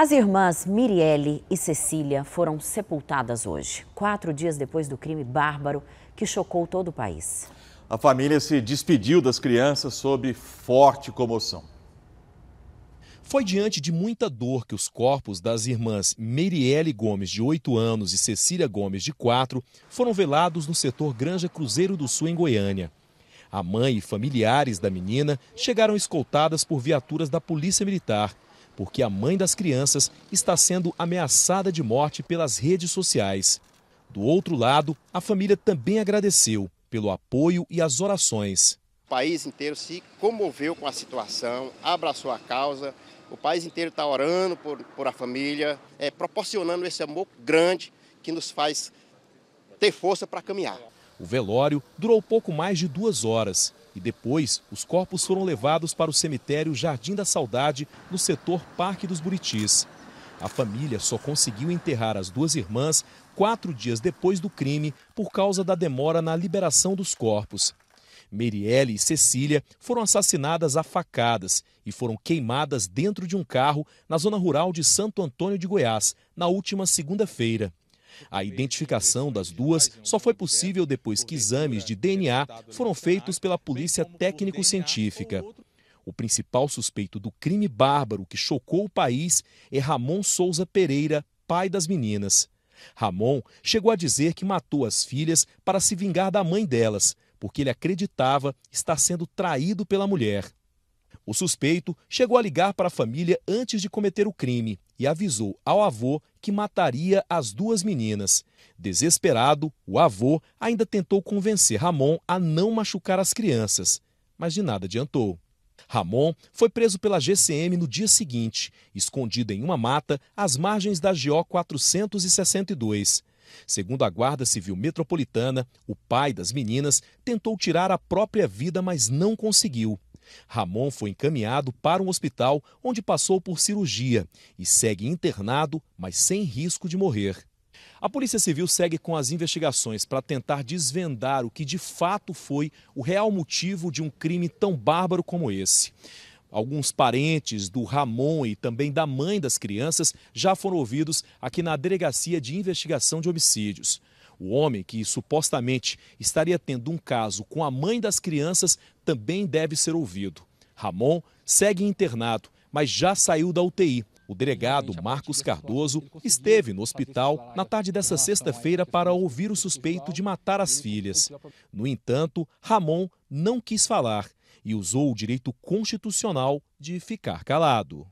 As irmãs Mirielle e Cecília foram sepultadas hoje, quatro dias depois do crime bárbaro que chocou todo o país. A família se despediu das crianças sob forte comoção. Foi diante de muita dor que os corpos das irmãs Merielle Gomes, de 8 anos, e Cecília Gomes, de 4, foram velados no setor Granja Cruzeiro do Sul, em Goiânia. A mãe e familiares da menina chegaram escoltadas por viaturas da Polícia Militar porque a mãe das crianças está sendo ameaçada de morte pelas redes sociais. Do outro lado, a família também agradeceu pelo apoio e as orações. O país inteiro se comoveu com a situação, abraçou a causa. O país inteiro está orando por, por a família, é, proporcionando esse amor grande que nos faz ter força para caminhar. O velório durou pouco mais de duas horas e depois os corpos foram levados para o cemitério Jardim da Saudade, no setor Parque dos Buritis. A família só conseguiu enterrar as duas irmãs quatro dias depois do crime por causa da demora na liberação dos corpos. Meriele e Cecília foram assassinadas a facadas e foram queimadas dentro de um carro na zona rural de Santo Antônio de Goiás na última segunda-feira. A identificação das duas só foi possível depois que exames de DNA foram feitos pela Polícia Técnico-Científica. O principal suspeito do crime bárbaro que chocou o país é Ramon Souza Pereira, pai das meninas. Ramon chegou a dizer que matou as filhas para se vingar da mãe delas, porque ele acreditava estar sendo traído pela mulher. O suspeito chegou a ligar para a família antes de cometer o crime e avisou ao avô que mataria as duas meninas. Desesperado, o avô ainda tentou convencer Ramon a não machucar as crianças, mas de nada adiantou. Ramon foi preso pela GCM no dia seguinte, escondido em uma mata às margens da GO 462. Segundo a Guarda Civil Metropolitana, o pai das meninas tentou tirar a própria vida, mas não conseguiu. Ramon foi encaminhado para um hospital onde passou por cirurgia e segue internado, mas sem risco de morrer. A Polícia Civil segue com as investigações para tentar desvendar o que de fato foi o real motivo de um crime tão bárbaro como esse. Alguns parentes do Ramon e também da mãe das crianças já foram ouvidos aqui na Delegacia de Investigação de Homicídios. O homem que supostamente estaria tendo um caso com a mãe das crianças também deve ser ouvido. Ramon segue internado, mas já saiu da UTI. O delegado Marcos Cardoso esteve no hospital na né? tarde dessa sexta-feira para ouvir o suspeito de matar as filhas. No entanto, Ramon não quis falar e usou o direito constitucional de ficar calado.